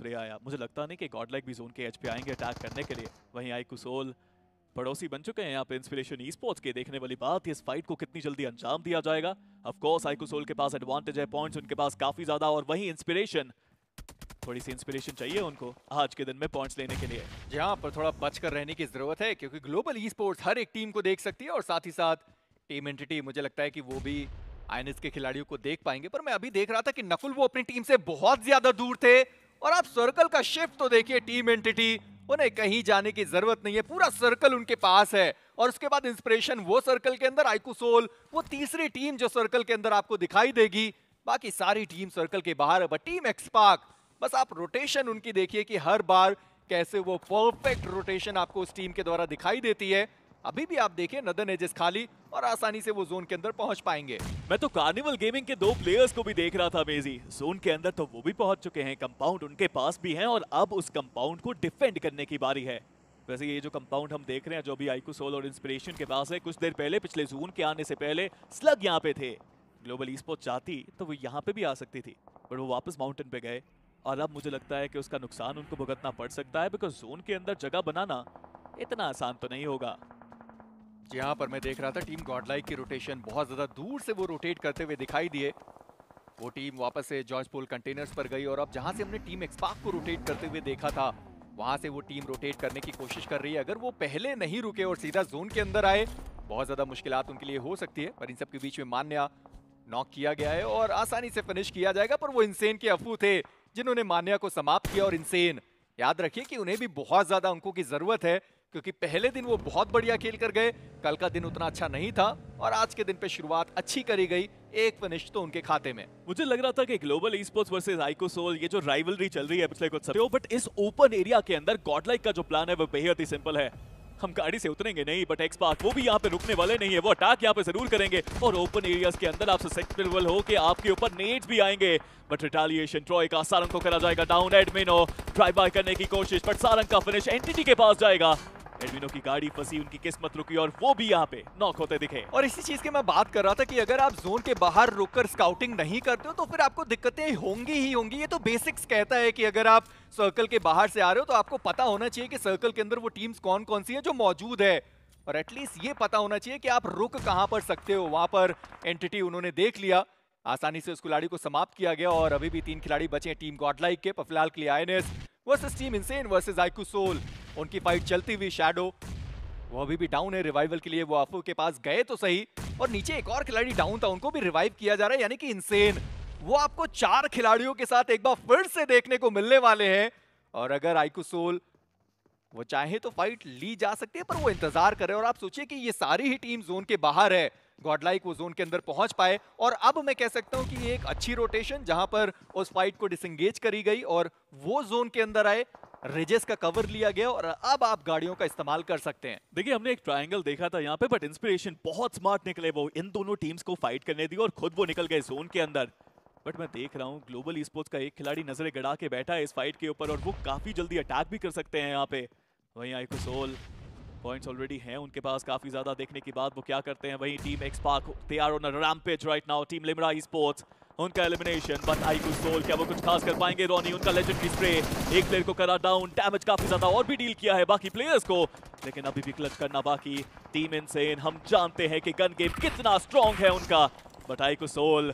spray आया मुझे लगता नहीं कि गॉड लाइक भी जोन के एच पे आएंगे अटैक करने के लिए वहीं आई कुसोल पड़ोसी बन चुके हैं यहाँ पे इंस्पिरेशन ई स्पोर्ट्स के देखने वाली बात इस फाइट को कितनी जल्दी अंजाम दिया जाएगा आई कुसोल के पास एडवांटेज है पॉइंट्स उनके पास काफी ज्यादा और वहीं इंस्पिरेशन थोड़ी सी इंस्पिरेशन चाहिए उनको आज के दिन में पॉइंट्स लेने के लिए जी हाँ, पर थोड़ा बच कर रहने की जरूरत है क्योंकि ग्लोबल ई स्पोर्ट्स हर एक टीम को देख सकती है और साथ ही साथ टीम एंटिटी मुझे लगता है कि वो भी आईएनएस के खिलाड़ियों को देख पाएंगे पर मैं अभी देख रहा था कि नकुल वो अपनी टीम से बहुत ज्यादा दूर थे और आप सर्कल का शिफ्ट तो देखिए टीम एंटिटी उन्हें कहीं जाने की जरूरत नहीं है पूरा सर्कल उनके पास है और उसके बाद इंस्पिरेशन वो सर्कल के अंदर आइकुसोल वो तीसरी टीम जो सर्कल के अंदर आपको दिखाई देगी बाकी सारी टीम सर्कल के बाहर है बट टीम एक्सपार्क बस आप रोटेशन उनकी देखिए कि हर बार कैसे वो परफेक्ट रोटेशन आपको उस टीम के द्वारा दिखाई देती है अभी भी आप देखें नदन एजेस खाली और आसानी से वो जोन के अंदर पहुंच पाएंगे मैं तो कार्निवल गेमिंग के दो प्लेयर्स को भी देख रहा था मेजी जोन के अंदर तो वो भी पहुंच चुके हैं कंपाउंड उनके पास भी है और अब उस कंपाउंड को डिफेंड करने की बारी है वैसे ये जो कंपाउंड हम देख रहे हैं जो भी आईकू सोल और इंस्पिरेशन के पास है कुछ देर पहले पिछले जून के आने से पहले स्लग यहाँ पे थे ग्लोबल ईस्पो चाहती तो वो यहाँ पे भी आ सकती थी बट वो वापस माउंटेन पे गए और अब मुझे लगता है कि उसका नुकसान उनको भुगतना पड़ सकता है बिकॉज जोन के अंदर जगह बनाना इतना आसान तो नहीं होगा जहां पर मैं देख रहा था टीम गॉडलाइक की रोटेशन बहुत ज्यादा दूर से वो रोटेट करते हुए दिखाई दिए वो टीम वापस से जॉर्ज पोल कंटेनर्स पर गई और अब जहां से हमने टीम एक्सपाक को रोटेट करते हुए देखा था वहां से वो टीम रोटेट करने की कोशिश कर रही है अगर वो पहले नहीं रुके और सीधा जोन के अंदर आए बहुत ज्यादा मुश्किल उनके लिए हो सकती है पर इन सबके बीच में मान्या नॉक किया गया है और आसानी से फिनिश किया जाएगा पर वो इंसेन के अफू थे जिन्होंने मान्या को समाप्त किया और इंसेन याद रखिए कि उन्हें भी बहुत ज्यादा अंकों की जरूरत है क्योंकि पहले दिन वो बहुत बढ़िया खेल कर गए कल का दिन उतना अच्छा नहीं था और आज के दिन पे शुरुआत अच्छी करी गई एक फिनिश तो उनके खाते में मुझे लग रहा था कि ग्लोबल ईस्पोर्ट्स वर्सेस आइकोसोल ये जो राइवलरी चल रही है पिछले कुछ समय बट तो, इस ओपन एरिया के अंदर गॉडलाइक का जो प्लान है वो बेहद ही सिंपल है हम गाड़ी से उतरेंगे नहीं बट एक्स पार्क वो भी यहाँ पे रुकने वाले नहीं है वो अटैक यहाँ पे जरूर करेंगे और ओपन एरियाज के अंदर आप सक्सेसफुल हो के आपके ऊपर नेट भी आएंगे बट रिटालिएशन ट्रॉय का सारंग को तो करा जाएगा डाउन एडमिनो ट्राई बाय करने की कोशिश बट सारंग का फिनिश एंटिटी के पास जाएगा एडमिनो की गाड़ी फंसी उनकी किस्मत रुकी और वो भी यहाँ पे नॉक होते दिखे और इसी चीज की मैं बात कर रहा था कि अगर आप जोन के बाहर रुककर स्काउटिंग नहीं करते हो तो फिर आपको दिक्कतें होंगी ही होंगी ये तो बेसिक्स कहता है कि अगर आप सर्कल के बाहर से आ रहे हो तो आपको पता होना चाहिए कि सर्कल के अंदर वो टीम्स कौन कौन सी है जो मौजूद है और एटलीस्ट ये पता होना चाहिए कि आप रुक कहां पर सकते हो वहां पर एंटिटी उन्होंने देख लिया आसानी से उस खिलाड़ी को समाप्त किया गया और अभी भी तीन खिलाड़ी बचे हैं टीम गॉडलाइक के फिलहाल के लिए आईएनएस versus team Insane versus iQOO Soul उनकी फाइट चलती हुई शेडो वो अभी भी डाउन है रिवाइवल के लिए वो आफू के पास गए तो सही और नीचे एक और खिलाड़ी डाउन था उनको भी रिवाइव किया जा रहा है यानी कि इनसेन वो आपको चार खिलाड़ियों के साथ एक बार फिर से देखने को मिलने वाले हैं और अगर आइकुसोल वो चाहे तो फाइट ली जा सकती है पर वो इंतजार करे और आप सोचिए कि ये सारी ही टीम जोन के बाहर है गॉडलाइक वो जोन के अंदर पहुंच पाए और अब मैं कह सकता हूं कि ये एक अच्छी रोटेशन जहां पर उस फाइट को डिसंगेज करी गई और वो जोन के अंदर आए रिजेस का कवर लिया गया और अब आप गाड़ियों का इस्तेमाल कर सकते हैं देखिए हमने एक ट्रायंगल देखा था यहाँ पे बट इंस्पिरेशन बहुत स्मार्ट निकले वो इन दोनों टीम्स को फाइट करने दी और खुद वो निकल गए जोन के अंदर बट मैं देख रहा हूँ ग्लोबल स्पोर्ट्स का एक खिलाड़ी नजरें गड़ा के बैठा है इस फाइट के ऊपर और वो काफी जल्दी अटैक भी कर सकते हैं यहाँ पे वहीं कुसोल पॉइंट्स ऑलरेडी हैं उनके पास काफी ज्यादा देखने के बाद वो क्या करते हैं वही team XSpark they are on rampage right now team लिमरा स्पोर्ट्स उनका एलिमिनेशन बट आई कुछ सोल क्या वो कुछ खास कर पाएंगे रोनी उनका लेजेंडरी स्प्रे एक प्लेयर को करा डाउन डैमेज काफी ज्यादा और भी डील किया है बाकी प्लेयर्स को लेकिन अभी भी क्लच करना बाकी टीम इनसेन हम जानते हैं कि गन गेम कितना स्ट्रांग है उनका बट आई कुछ सोल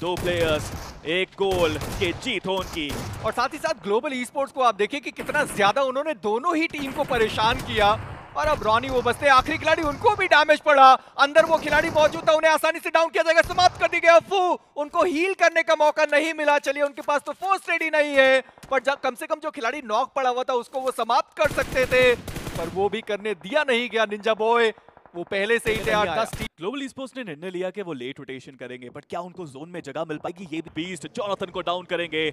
दो प्लेयर्स एक गोल के जीत हो उनकी और साथ ही साथ ग्लोबल ई स्पोर्ट्स को आप देखिए कि कितना ज्यादा उन्होंने दोनों ही टीम को परेशान किया और अब रॉनी वो बसते आखिरी खिलाड़ी उनको भी डैमेज पड़ा अंदर वो खिलाड़ी मौजूद था उन्हें आसानी से डाउन किया जाएगा समाप्त कर दी गया अफू उनको हील करने का मौका नहीं मिला चलिए उनके पास तो फोर्स रेडी नहीं है पर जब कम से कम जो खिलाड़ी नॉक पड़ा हुआ था उसको वो समाप्त कर सकते थे पर वो भी करने दिया नहीं गया निंजा बॉय वो पहले से ही तैयार था ग्लोबल स्पोर्ट्स ने निर्णय लिया कि वो लेट रोटेशन करेंगे बट क्या उनको जोन में जगह मिल पाएगी ये बीस्ट जोनाथन को डाउन करेंगे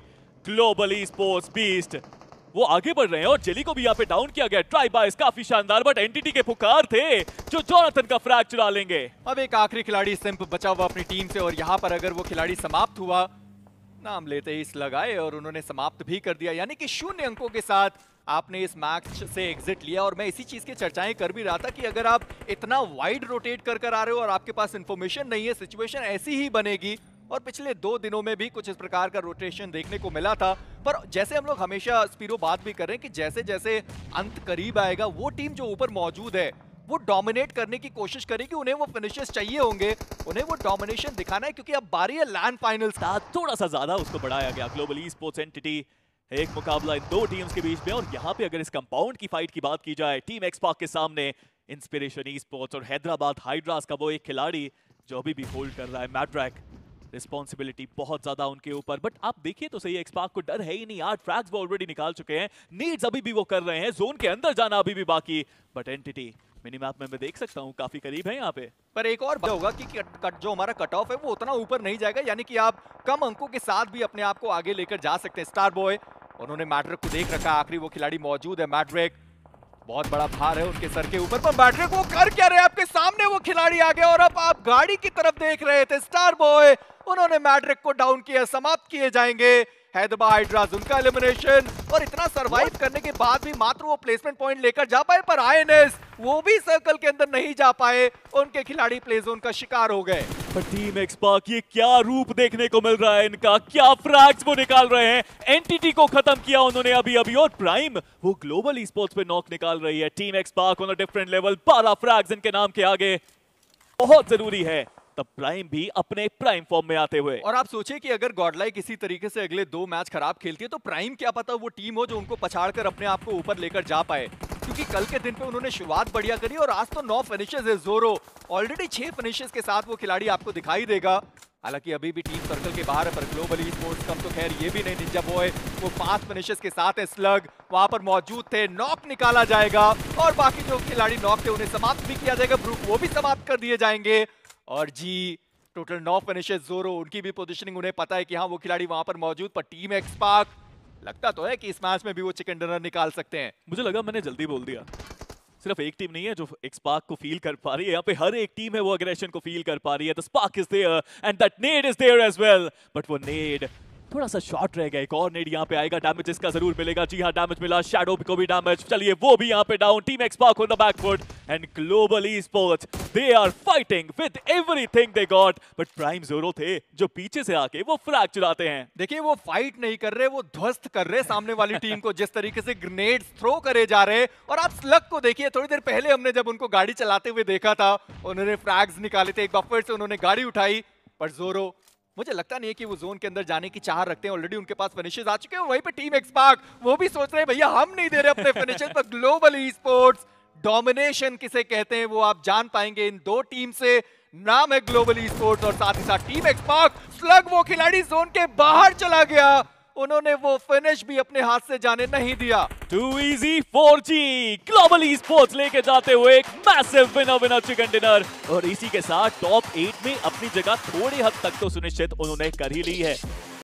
ग्लोबल स्पोर्ट्स बीस्ट वो आगे बढ़ रहे हैं और जेली को भी यहाँ पे डाउन किया गया ट्राई बाइस काफी शानदार बट एनटीटी के पुकार थे जो जोनाथन का फ्रैक चुरा लेंगे अब एक आखिरी खिलाड़ी सिंप बचा हुआ अपनी टीम से और यहाँ पर अगर वो खिलाड़ी समाप्त हुआ नाम लेते ही इस लगाए और उन्होंने समाप्त भी कर दिया यानी कि शून्य अंकों के साथ आपने इस मैच से एग्जिट लिया और मैं इसी चीज़ के चर्चाएं कर भी रहा था कि अगर आप इतना वाइड रोटेट कर कर आ रहे हो और आपके पास इन्फॉर्मेशन नहीं है सिचुएशन ऐसी ही बनेगी और पिछले दो दिनों में भी कुछ इस प्रकार का रोटेशन देखने को मिला था पर जैसे हम लोग हमेशा स्पीरो बात भी कर रहे हैं कि जैसे जैसे अंत करीब आएगा वो टीम जो ऊपर मौजूद है वो डोमिनेट करने की कोशिश करेगी उन्हें वो फिनिशेस चाहिए होंगे उन्हें वो डोमिनेशन दिखाना है क्योंकि अब बारी है लैंड फाइनल्स था हाँ, थोड़ा सा ज्यादा उसको बढ़ाया गया ग्लोबल स्पोर्ट्स एंटिटी एक मुकाबला इन दो टीम्स के बीच में और यहाँ पे अगर इस कंपाउंड की फाइट की बात की जाए टीम एक्सपाक के सामने इंस्पिरेशन ई स्पोर्ट्स और हैदराबाद हाइड्रास का वो एक खिलाड़ी जो अभी भी होल्ड कर रहा है मैट्रैक रिस्पॉन्सिबिलिटी बहुत ज्यादा उनके ऊपर बट आप देखिए तो सही एक्सपाक को डर है ही नहीं आठ ट्रैक्स वो ऑलरेडी निकाल चुके हैं नीड्स अभी भी वो कर रहे हैं जोन के अंदर जाना अभी भी बाकी बट एंटिटी मिनी मैप में मैं देख सकता हूँ काफी करीब है यहाँ पे पर एक और बात होगा कि कट, कट जो हमारा कट ऑफ है वो उतना ऊपर नहीं जाएगा यानी कि आप कम अंकों के साथ भी अपने आप को आगे लेकर जा सकते हैं स्टार बॉय उन्होंने मैट्रिक को देख रखा आखिरी वो खिलाड़ी मौजूद है मैट्रिक बहुत बड़ा भार है उनके सर के ऊपर पर मैट्रिक वो कर क्या रहे आपके सामने वो खिलाड़ी आ गया और अब आप गाड़ी की तरफ देख रहे थे स्टार बॉय उन्होंने मैड्रिक को डाउन किया समाप्त किए जाएंगे उनका एलिमिनेशन और इतना सरवाइव करने के बाद भी मात्र वो प्लेसमेंट पॉइंट लेकर जा पाए पर आईएनएस वो भी सर्कल के अंदर नहीं जा पाए उनके खिलाड़ी प्ले जोन का शिकार हो गए टीम एक्सपा की क्या रूप देखने को मिल रहा है इनका क्या फ्रैक्स वो निकाल रहे हैं एंटिटी को खत्म किया उन्होंने अभी अभी और प्राइम वो ग्लोबल स्पोर्ट्स पे नॉक निकाल रही है team XSpark on a different level बारह फ्रैक्स इनके नाम के आगे बहुत जरूरी है तब प्राइम भी अपने प्राइम फॉर्म में आते हुए और आप सोचे कि अगर गॉडलाइक किसी तरीके से अगले दो मैच खराब खेलती है तो प्राइम क्या पता वो टीम हो जो उनको पछाड़ कर अपने आप को ऊपर लेकर जा पाए क्योंकि कल के दिन पे उन्होंने शुरुआत बढ़िया करी और आज तो नौ फिनिशेज है जोरो ऑलरेडी छह फिनिशेज के साथ वो खिलाड़ी आपको दिखाई देगा हालांकि अभी भी टीम सर्कल के बाहर है पर ग्लोबली स्पोर्ट्स कम तो खैर ये भी नहीं निंजा बॉय वो पांच फिनिशेस के साथ है स्लग वहां पर मौजूद थे नॉक निकाला जाएगा और बाकी जो खिलाड़ी नॉक थे उन्हें समाप्त भी किया जाएगा ब्रूक वो भी समाप्त कर दिए जाएंगे और जी टोटल नौ फिनिशेस जोरो उनकी भी पोजीशनिंग उन्हें पता है कि हाँ वो खिलाड़ी वहां पर मौजूद पर टीम एक्सपाक लगता तो है कि इस मैच में भी वो चिकन डिनर निकाल सकते हैं मुझे लगा मैंने जल्दी बोल दिया सिर्फ एक टीम नहीं है जो स्पार्क को फील कर पा रही है यहाँ पे हर एक टीम है वो अग्रेशन को फील कर पा रही है the Spark is there and that Ned is there as well but वो नेड थोड़ा सा शॉर्ट रह गया एक और नेड यहाँ पे आएगा डैमेज इसका जरूर मिलेगा जी हाँ डैमेज मिला शेडो को भी डैमेज चलिए वो भी यहाँ पे down team XSpark on the backfoot and Global e sports they are fighting with everything they got but prime Zoro थे जो पीछे से आके वो फ्लैग चुराते हैं देखिए वो फाइट नहीं कर रहे वो ध्वस्त कर रहे सामने वाली टीम को जिस तरीके से ग्रेनेड थ्रो करे जा रहे और आप स्लग को देखिए थोड़ी देर पहले हमने जब उनको गाड़ी चलाते हुए देखा था उन्होंने फ्लैग्स निकाले थे एक बफर से उन्होंने गाड़ी उठाई पर जोरो मुझे लगता नहीं है कि वो जोन के अंदर जाने की चाह रखते हैं ऑलरेडी उनके पास फिनिशेज आ चुके हैं वहीं पे टीम एक्सपार्क वो भी सोच रहे हैं भैया हम नहीं दे रहे अपने फिनिशेज पर ग्लोबल ई स्पोर्ट्स डोमिनेशन किसे कहते हैं वो आप जान पाएंगे इन दो टीम से नाम है ग्लोबल ई स्पोर्ट्स और साथ ही साथ टीम एक्सपार्क स्लग वो खिलाड़ी जोन के बाहर चला गया उन्होंने वो फिनिश भी अपने हाथ से जाने नहीं दिया too easy for G Global sports लेके जाते हुए एक massive winner winner chicken dinner और इसी के साथ टॉप एट में अपनी जगह थोड़ी हद तक तो सुनिश्चित उन्होंने कर ही ली है